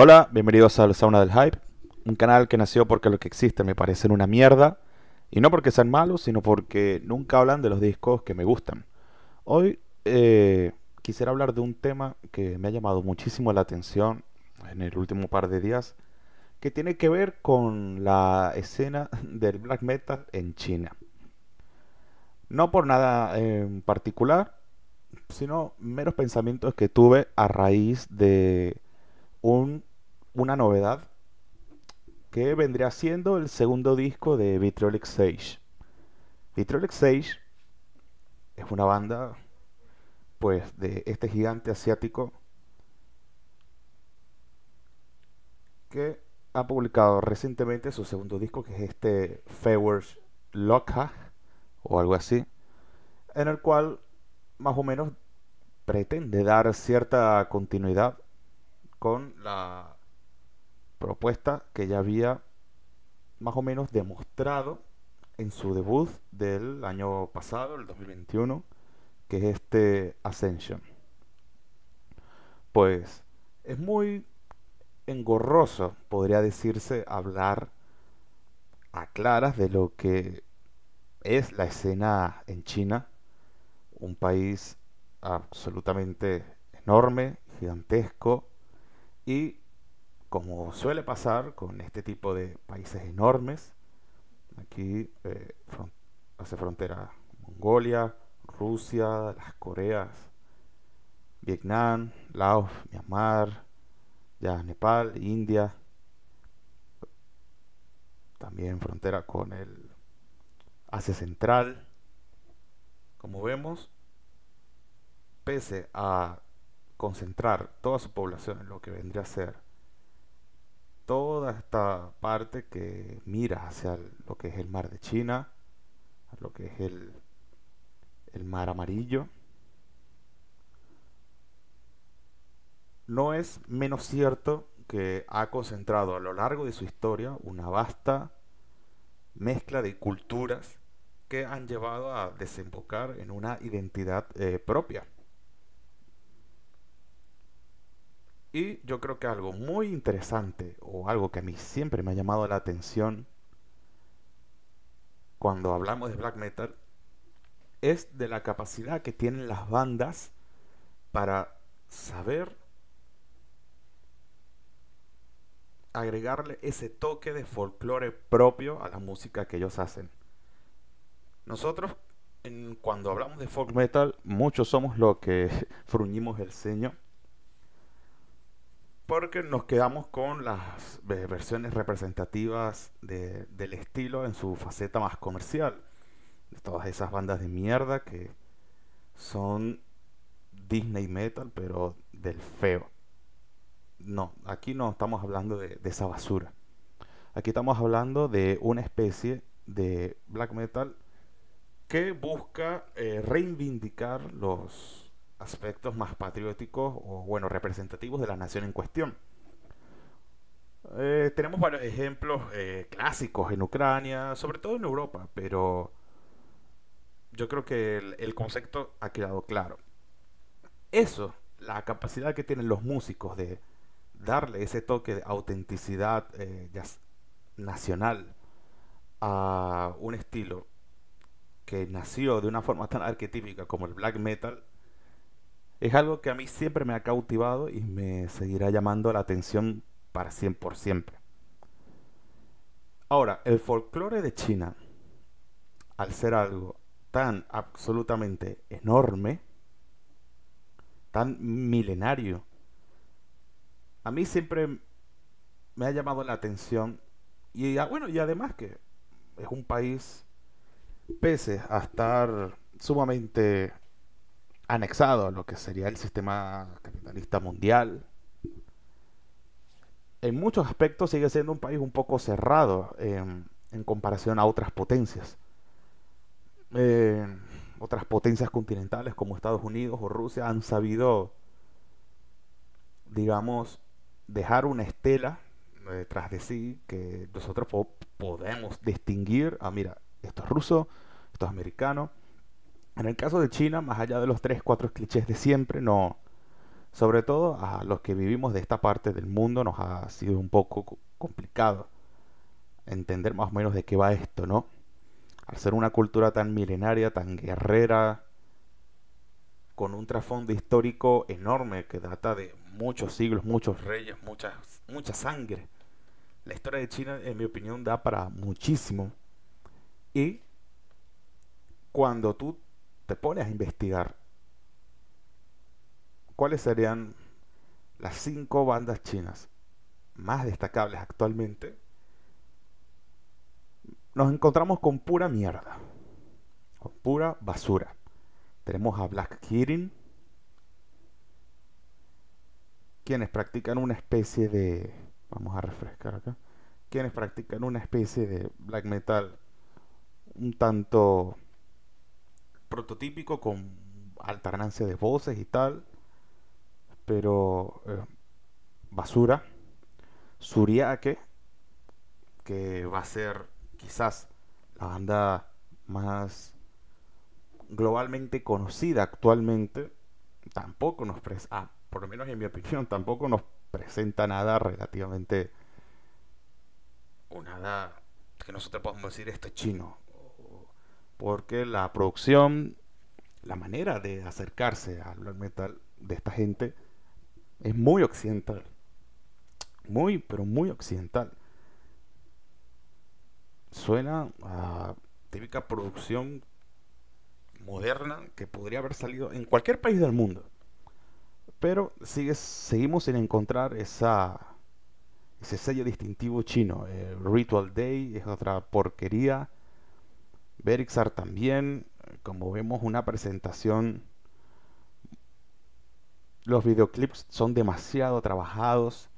Hola, bienvenidos a la Sauna del Hype, un canal que nació porque lo que existe me parece una mierda, y no porque sean malos, sino porque nunca hablan de los discos que me gustan. Hoy eh, quisiera hablar de un tema que me ha llamado muchísimo la atención en el último par de días, que tiene que ver con la escena del black metal en China. No por nada eh, en particular, sino meros pensamientos que tuve a raíz de un una novedad que vendría siendo el segundo disco de Vitriolic Sage Vitriolic Sage es una banda pues de este gigante asiático que ha publicado recientemente su segundo disco que es este Favors Lockhack o algo así, en el cual más o menos pretende dar cierta continuidad con la propuesta que ya había más o menos demostrado en su debut del año pasado, el 2021, que es este Ascension. Pues es muy engorroso, podría decirse, hablar a claras de lo que es la escena en China, un país absolutamente enorme, gigantesco, y como suele pasar con este tipo de países enormes, aquí eh, hace frontera Mongolia, Rusia, las Coreas, Vietnam, Laos, Myanmar, ya Nepal, India, también frontera con el Asia Central. Como vemos, pese a concentrar toda su población en lo que vendría a ser toda esta parte que mira hacia lo que es el mar de China, lo que es el, mar amarillo. No es menos cierto que ha concentrado a lo largo de su historia una vasta mezcla de culturas que han llevado a desembocar en una identidad eh, propia. Y yo creo que algo muy interesante o algo que a mí siempre me ha llamado la atención cuando hablamos de black metal es de la capacidad que tienen las bandas para saber agregarle ese toque de folclore propio a la música que ellos hacen. Nosotros, cuando hablamos de folk metal, muchos somos los que fruñimos el ceño porque nos quedamos con las versiones representativas del estilo en su faceta más comercial. todas esas bandas de mierda que son Disney Metal, pero del feo. No, aquí no estamos hablando de, esa basura. Aquí estamos hablando de una especie de black metal que busca eh, reivindicar los, aspectos más patrióticos o, bueno, representativos de la nación en cuestión. Eh, tenemos varios ejemplos eh, clásicos en Ucrania, sobre todo en Europa, pero yo creo que el, concepto ha quedado claro. Eso, la capacidad que tienen los músicos de darle ese toque de autenticidad eh, nacional a un estilo que nació de una forma tan arquetípica como el black metal, es algo que a mí siempre me ha cautivado y me seguirá llamando la atención para siempre, por siempre. Ahora, el folclore de China, al ser algo tan absolutamente enorme, tan milenario, a mí siempre me ha llamado la atención y ah, bueno, y además que es un país, pese a estar sumamente anexado a lo que sería el sistema capitalista mundial. En muchos aspectos sigue siendo un país un poco cerrado em, en comparación a otras potencias. Eh, otras potencias continentales como Estados Unidos o Rusia han sabido, digamos, dejar una estela detrás eh, de sí que nosotros podemos distinguir, ah, mira, esto es ruso, esto es americano, en el caso de China, más allá de los 3, 4 clichés de siempre, no. Sobre todo a los que vivimos de esta parte del mundo nos ha sido un poco complicado entender más o menos de qué va esto, ¿no? Al ser una cultura tan milenaria, tan guerrera, con un trasfondo histórico enorme que data de muchos siglos, muchos reyes, muchas, mucha sangre. La historia de China, en mi opinión, da para muchísimo. Y cuando tú te pones a investigar cuáles serían las cinco bandas chinas más destacables actualmente, nos encontramos con pura mierda, con pura basura. Tenemos a Black Kirin, quienes practican una especie de. Vamos a refrescar acá. Quienes practican una especie de black metal un tanto prototípico con alternancia de voces y tal, pero eh, basura. Suriake, que va a ser quizás la banda más globalmente conocida actualmente, tampoco nos presenta, ah, por lo menos en mi opinión, tampoco nos presenta nada relativamente, o nada que nosotros podamos decir esto es chino porque la producción, la manera de acercarse al black metal de esta gente es muy occidental. Muy, pero muy occidental. Suena a típica producción moderna que podría haber salido en cualquier país del mundo. Pero sigue, seguimos sin encontrar esa, ese sello distintivo chino. Ritual Day es otra porquería. Berixar también, como vemos una presentación, los videoclips son demasiado trabajados.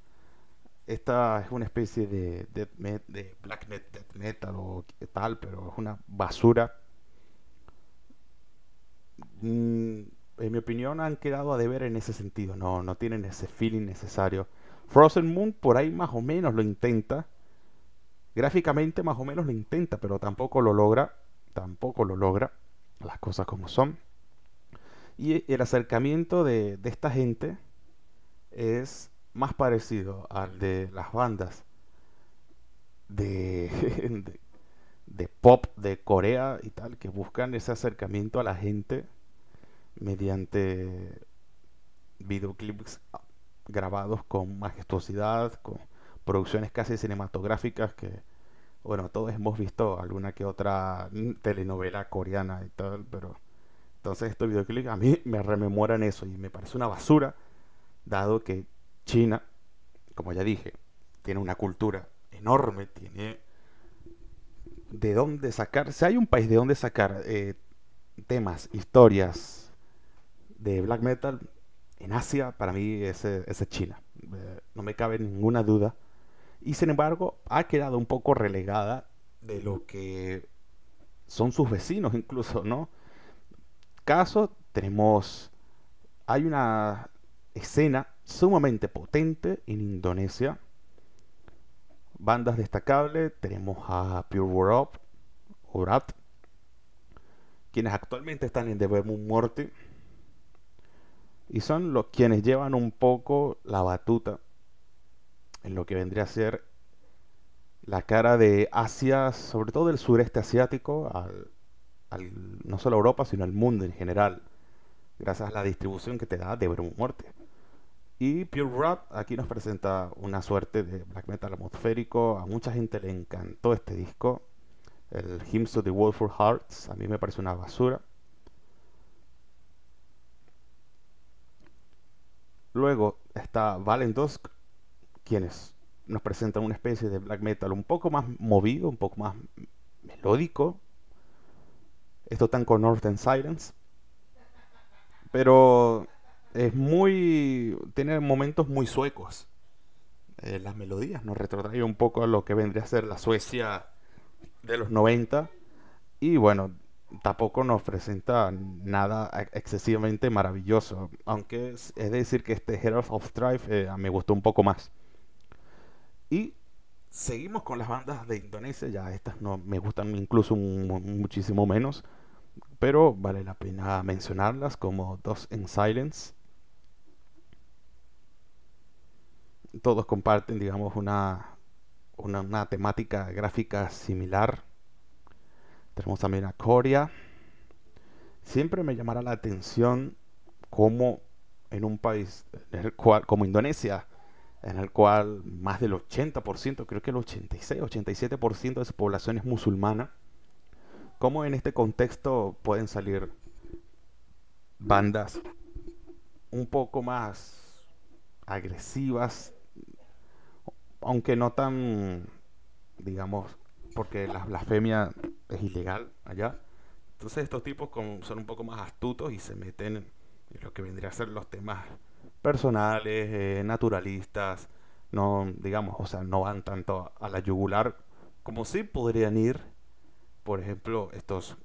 Esta es una especie de, de, de black metal o tal, pero es una basura. Mm, en mi opinión han quedado a deber en ese sentido. No, no tienen ese feeling necesario. Frozen Moon por ahí más o menos lo intenta. Gráficamente más o menos lo intenta, pero tampoco lo logra tampoco lo logra, las cosas como son. Y el acercamiento de, esta gente es más parecido al de las bandas de, de, pop de Corea y tal, que buscan ese acercamiento a la gente mediante videoclips grabados con majestuosidad, con producciones casi cinematográficas que bueno, todos hemos visto alguna que otra telenovela coreana y tal, pero entonces estos videoclips a mí me rememoran eso y me parece una basura, dado que China, como ya dije, tiene una cultura enorme, tiene de dónde sacar, si hay un país de dónde sacar eh, temas, historias de black metal en Asia, para mí es, es China, eh, no me cabe ninguna duda y sin embargo ha quedado un poco relegada de lo que son sus vecinos incluso, ¿no? Caso tenemos, hay una escena sumamente potente en Indonesia, bandas destacables, tenemos a Pure World Up, Orat, quienes actualmente están en The Vermont Morty, y son los quienes llevan un poco la batuta en lo que vendría a ser la cara de Asia, sobre todo del sureste asiático, no solo a Europa, sino al mundo en general, gracias a la distribución que te da de Muerte. Y Pure Rap aquí nos presenta una suerte de black metal atmosférico. A mucha gente le encantó este disco. El Hymns of the wolf for Hearts a mí me parece una basura. Luego está Valentosk quienes nos presentan una especie de black metal un poco más movido, un poco más melódico. Esto tan con Northern Silence. Pero es muy. tiene momentos muy suecos. Eh, las melodías nos retrotrae un poco a lo que vendría a ser la Suecia de los 90. Y bueno, tampoco nos presenta nada e-, excesivamente maravilloso. Aunque es, decir que este Herald of Strife eh, me gustó un poco más. Y seguimos con las bandas de Indonesia, ya estas no me gustan incluso muchísimo menos, pero vale la pena mencionarlas como Dos in Silence. Todos comparten, digamos, una, temática gráfica similar. Tenemos también a Corea. Siempre me llamará la atención cómo en un país como Indonesia en el cual más del 80%, creo que el 86, 87% de su población es musulmana. ¿Cómo en este contexto pueden salir bandas un poco más agresivas, aunque no tan, digamos, porque la blasfemia es ilegal allá? Entonces estos tipos son un poco más astutos y se meten en lo que vendría a ser los temas personales, eh, naturalistas, no, digamos, o sea, no van tanto a la yugular como sí podrían ir, por ejemplo, estos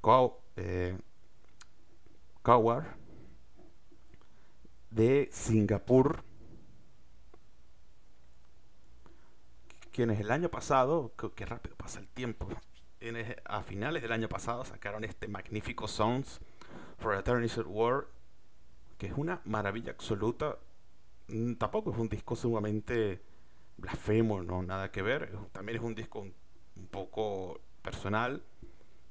cow, eh, de Singapur, quienes el año pasado, qué rápido pasa el tiempo, a finales del año pasado sacaron este magnífico Songs for Eternity War que es una maravilla absoluta. Mm, tampoco es un disco sumamente blasfemo, no nada que ver. También es un disco un, poco personal,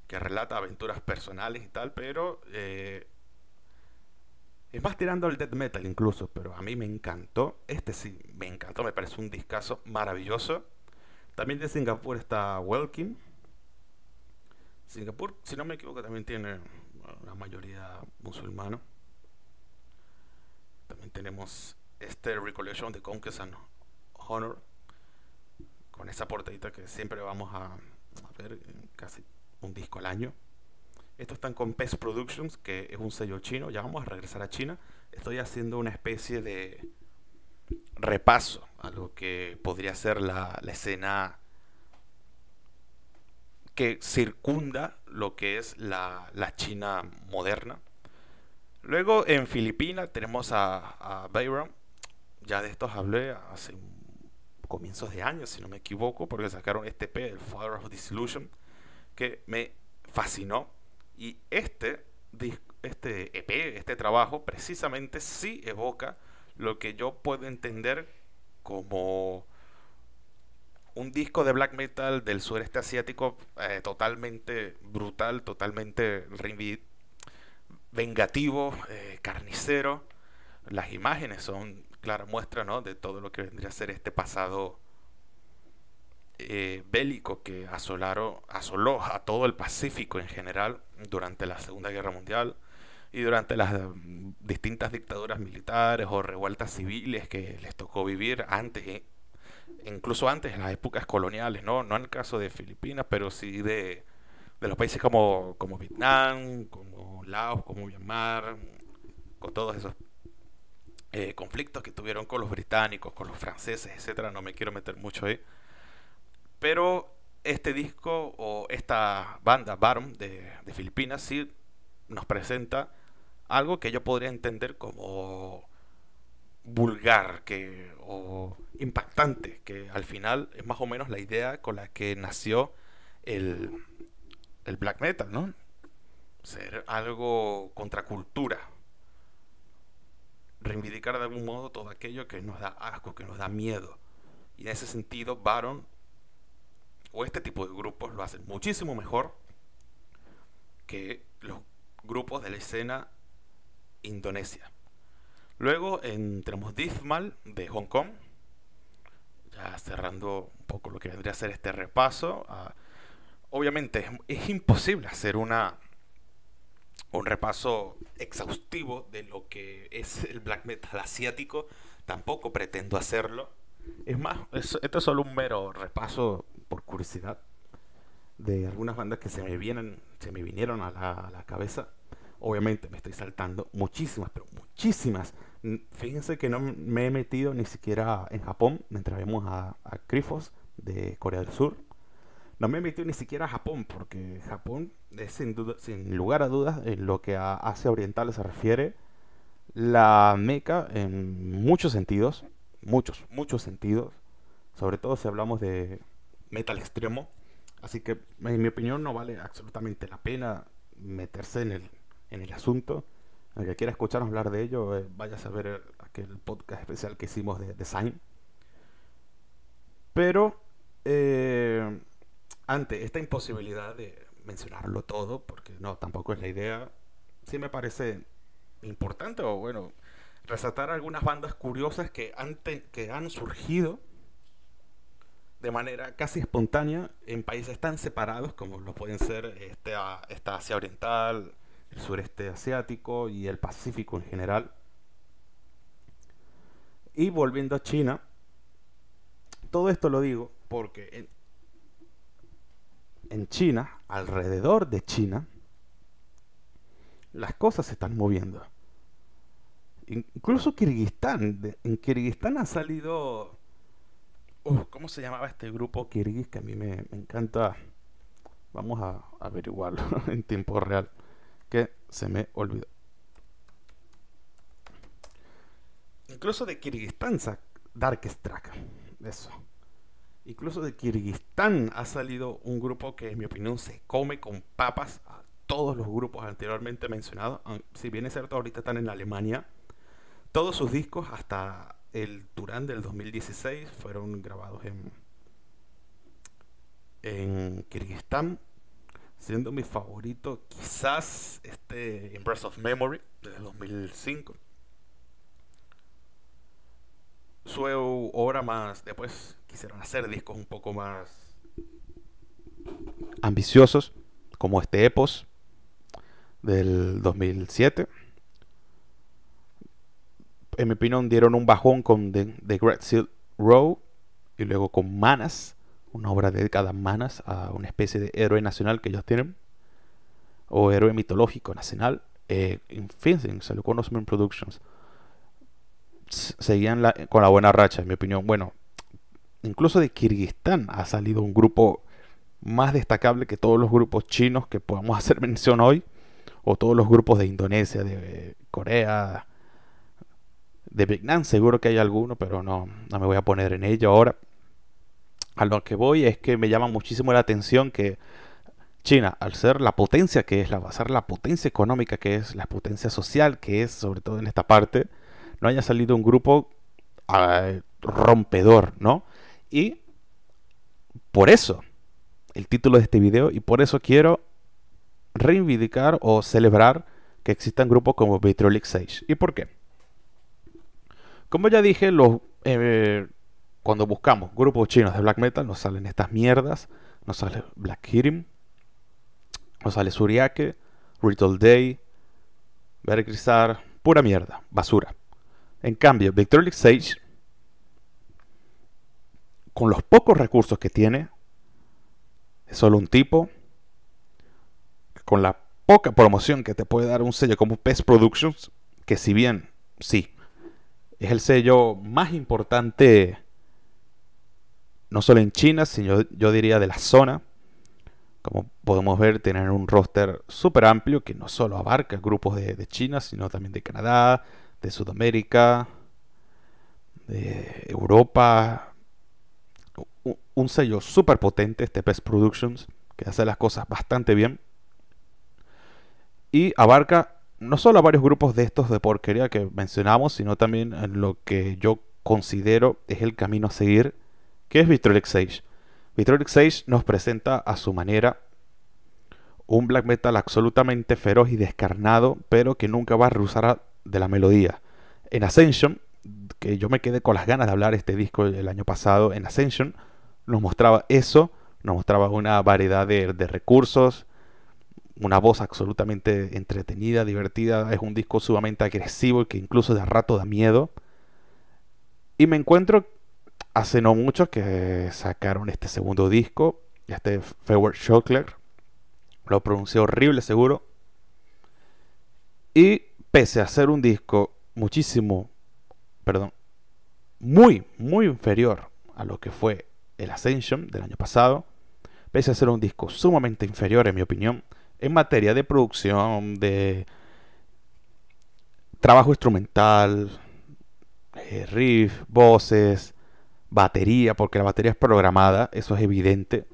que relata aventuras personales y tal, pero eh, es más tirando al death metal incluso, pero a mí me encantó. Este sí, me encantó, me parece un discazo maravilloso. También de Singapur está Welkin. Singapur, si no me equivoco, también tiene una mayoría musulmana tenemos este Recollection de Conquest and Honor. Con esa portadita que siempre vamos a, ver casi un disco al año. Esto están con Pest Productions, que es un sello chino. Ya vamos a regresar a China. Estoy haciendo una especie de repaso a lo que podría ser la, escena que circunda lo que es la China moderna. Luego en Filipinas tenemos a, a Ya de estos hablé hace comienzos de años, si no me equivoco, porque sacaron este EP el Father of Disillusion, que me fascinó. Y este, este EP, este trabajo, precisamente sí evoca lo que yo puedo entender como un disco de black metal del sureste asiático eh, totalmente brutal, totalmente vengativo, eh, carnicero. Las imágenes son clara muestra de todo lo que vendría a ser este pasado eh, bélico que asolaron, asoló a todo el Pacífico en general durante la Segunda Guerra Mundial y durante las mm, distintas dictaduras militares o revueltas civiles que les tocó vivir antes, eh, incluso antes en las épocas coloniales, no, no en el caso de Filipinas, pero sí de de los países como, como Vietnam, como Laos, como Myanmar, con todos esos eh, conflictos que tuvieron con los británicos, con los franceses, etcétera. No me quiero meter mucho ahí. Pero este disco o esta banda, Barum, de, de Filipinas, sí nos presenta algo que yo podría entender como vulgar que, o impactante, que al final es más o menos la idea con la que nació el, el black metal, ¿no? Ser algo contracultura. Reivindicar de algún modo todo aquello que nos da asco, que nos da miedo. Y en ese sentido, Baron o este tipo de grupos lo hacen muchísimo mejor que los grupos de la escena indonesia. Luego entremos Dismal de Hong Kong, ya cerrando un poco lo que vendría a ser este repaso obviamente es, imposible hacer una un repaso exhaustivo de lo que es el black metal asiático. Tampoco pretendo hacerlo. Es más, esto es solo un mero repaso por curiosidad de algunas bandas que se me vienen, se me vinieron a la, cabeza. Obviamente me estoy saltando muchísimas, pero muchísimas. Fíjense que no me he metido ni siquiera en Japón. Mientras vemos a, Crifos de Corea del Sur no me metido ni siquiera a Japón, porque Japón es sin, duda, sin lugar a dudas, en lo que a Asia Oriental se refiere, la meca en muchos sentidos, muchos, muchos sentidos, sobre todo si hablamos de metal extremo. Así que, en mi opinión, no vale absolutamente la pena meterse en el, el asunto. El que quiera escucharnos hablar de ello, eh, vaya a ver aquel podcast especial que hicimos de design. Pero eh, ante esta imposibilidad de mencionarlo todo, porque no, tampoco es la idea, sí me parece importante o bueno, resaltar algunas bandas curiosas que han, que han surgido de manera casi espontánea en países tan separados como lo pueden ser este, esta Asia Oriental, el sureste asiático y el Pacífico en general. Y volviendo a China, todo esto lo digo porque en China, alrededor de China, las cosas se están moviendo. Incluso Kirguistán, en Kirguistán ha salido... Uh, ¿Cómo se llamaba este grupo Kirguis, que a mí me, encanta? Vamos a averiguarlo en tiempo real, que se me olvidó. Incluso de Kirguistán, Track. Eso incluso de Kirguistán ha salido un grupo que en mi opinión se come con papas a todos los grupos anteriormente mencionados, si bien es cierto ahorita están en Alemania, todos sus discos hasta el Turán del 2016 fueron grabados en, Kirguistán, siendo mi favorito quizás este Impress of Memory del 2005 su obra más. Después quisieron hacer discos un poco más ambiciosos, como este Epos del 2007. En mi opinión, dieron un bajón con The, Great Seal Row y luego con Manas, una obra dedicada a Manas, a una especie de héroe nacional que ellos tienen, o héroe mitológico nacional. Eh, en fin, salió con Osman Productions seguían con la buena racha, en mi opinión. Bueno, incluso de Kirguistán ha salido un grupo más destacable que todos los grupos chinos que podamos hacer mención hoy, o todos los grupos de Indonesia, de Corea, de Vietnam, seguro que hay alguno, pero no, no me voy a poner en ello ahora. A lo que voy es que me llama muchísimo la atención que China, al ser la potencia que es, al ser la potencia económica que es, la potencia social que es, sobre todo en esta parte, no haya salido un grupo ah, rompedor, ¿no? Y por eso, el título de este video, y por eso quiero reivindicar o celebrar que existan grupos como Vitrolic Sage... ¿Y por qué? Como ya dije, los, eh, cuando buscamos grupos chinos de black metal, nos salen estas mierdas. Nos sale Black Hirim, nos sale Suriake, Ritual Day, Vergrisar... pura mierda, basura. En cambio, Victoriox Sage, con los pocos recursos que tiene, es solo un tipo, con la poca promoción que te puede dar un sello como Pest Productions, que si bien, sí, es el sello más importante, no solo en China, sino yo diría de la zona. Como podemos ver, tienen un roster súper amplio que no solo abarca grupos de China, sino también de Canadá, de Sudamérica, de Europa. Un sello súper potente, este Best Productions, que hace las cosas bastante bien. Y abarca no solo a varios grupos de estos de porquería que mencionamos, sino también en lo que yo considero es el camino a seguir, que es Vitrolic Sage. Vitrolic Sage nos presenta a su manera un black metal absolutamente feroz y descarnado, pero que nunca va a rehusar a de la melodía. En Ascension, que yo me quedé con las ganas de hablar este disco el año pasado, en Ascension nos mostraba eso, nos mostraba una variedad de, recursos, una voz absolutamente entretenida, divertida, es un disco sumamente agresivo y que incluso de rato da miedo. Y me encuentro hace no mucho que sacaron este segundo disco, este Feward Shockler, lo pronuncié horrible seguro. Y pese a ser un disco muchísimo, perdón, muy, muy inferior a lo que fue el Ascension del año pasado, pese a ser un disco sumamente inferior, en mi opinión, en materia de producción, de trabajo instrumental, eh, riff, voces, batería, porque la batería es programada, eso es evidente.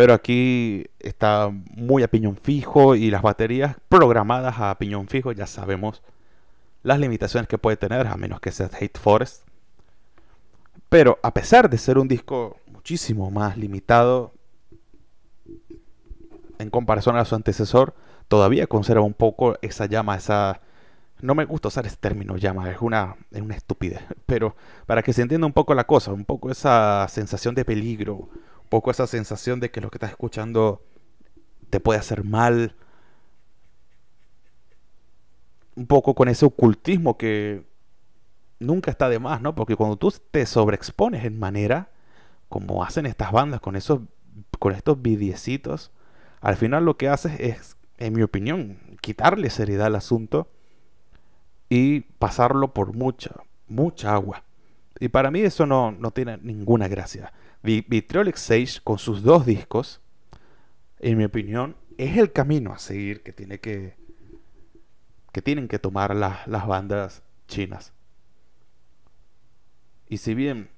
Pero aquí está muy a piñón fijo y las baterías programadas a piñón fijo ya sabemos las limitaciones que puede tener, a menos que sea Hate Forest. Pero a pesar de ser un disco muchísimo más limitado en comparación a su antecesor, todavía conserva un poco esa llama, esa... No me gusta usar ese término llama, es una, es una estupidez, pero para que se entienda un poco la cosa, un poco esa sensación de peligro, poco esa sensación de que lo que estás escuchando te puede hacer mal. Un poco con ese ocultismo que nunca está de más, ¿no? Porque cuando tú te sobreexpones en manera, como hacen estas bandas con esos con estos vidiecitos, al final lo que haces es, en mi opinión, quitarle seriedad al asunto y pasarlo por mucha, mucha agua. Y para mí eso no, no tiene ninguna gracia. Vitriolic Sage con sus dos discos, en mi opinión, es el camino a seguir que tiene que que tienen que tomar las, bandas chinas. Y si bien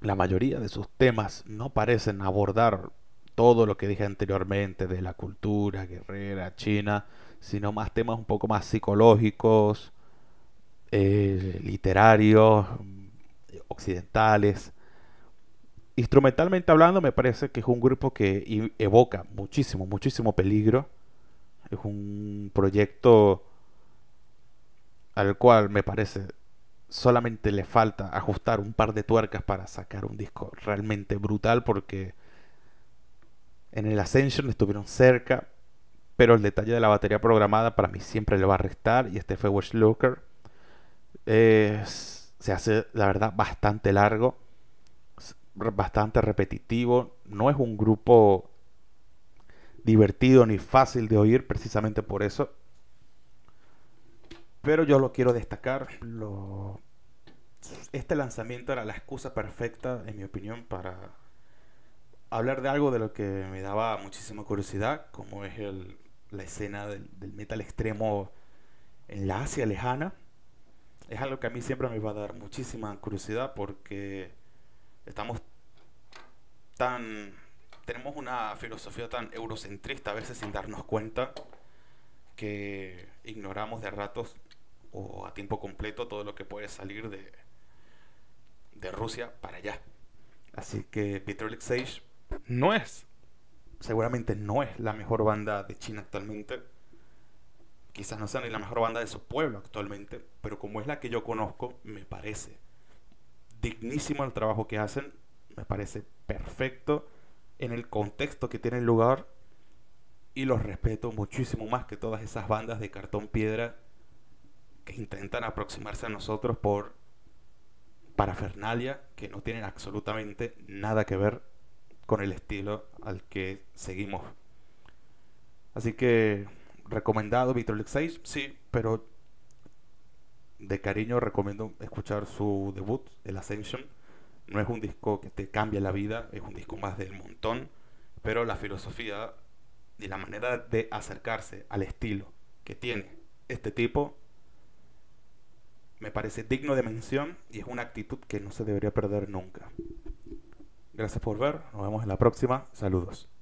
la mayoría de sus temas no parecen abordar todo lo que dije anteriormente de la cultura guerrera china, sino más temas un poco más psicológicos, eh, literarios, occidentales, instrumentalmente hablando, me parece que es un grupo que evoca muchísimo, muchísimo peligro. Es un proyecto al cual me parece solamente le falta ajustar un par de tuercas para sacar un disco realmente brutal porque en el Ascension estuvieron cerca, pero el detalle de la batería programada para mí siempre le va a restar y este fue Watch se hace la verdad bastante largo bastante repetitivo, no es un grupo divertido ni fácil de oír precisamente por eso. Pero yo lo quiero destacar. Lo... Este lanzamiento era la excusa perfecta, en mi opinión, para hablar de algo de lo que me daba muchísima curiosidad, como es el, la escena del, del metal extremo en la Asia lejana. Es algo que a mí siempre me va a dar muchísima curiosidad porque estamos tan... Tenemos una filosofía tan eurocentrista a veces sin darnos cuenta que ignoramos de ratos o a tiempo completo todo lo que puede salir de, de Rusia para allá. Así que Peter Sage no es, seguramente no es la mejor banda de China actualmente. Quizás no sea ni la mejor banda de su pueblo actualmente, pero como es la que yo conozco, me parece dignísimo el trabajo que hacen, me parece perfecto en el contexto que tiene el lugar y los respeto muchísimo más que todas esas bandas de cartón piedra que intentan aproximarse a nosotros por parafernalia que no tienen absolutamente nada que ver con el estilo al que seguimos. Así que recomendado vitrolex 6, sí, pero de cariño recomiendo escuchar su debut, El Ascension. No es un disco que te cambia la vida, es un disco más del montón, pero la filosofía y la manera de acercarse al estilo que tiene este tipo me parece digno de mención y es una actitud que no se debería perder nunca. Gracias por ver, nos vemos en la próxima, saludos.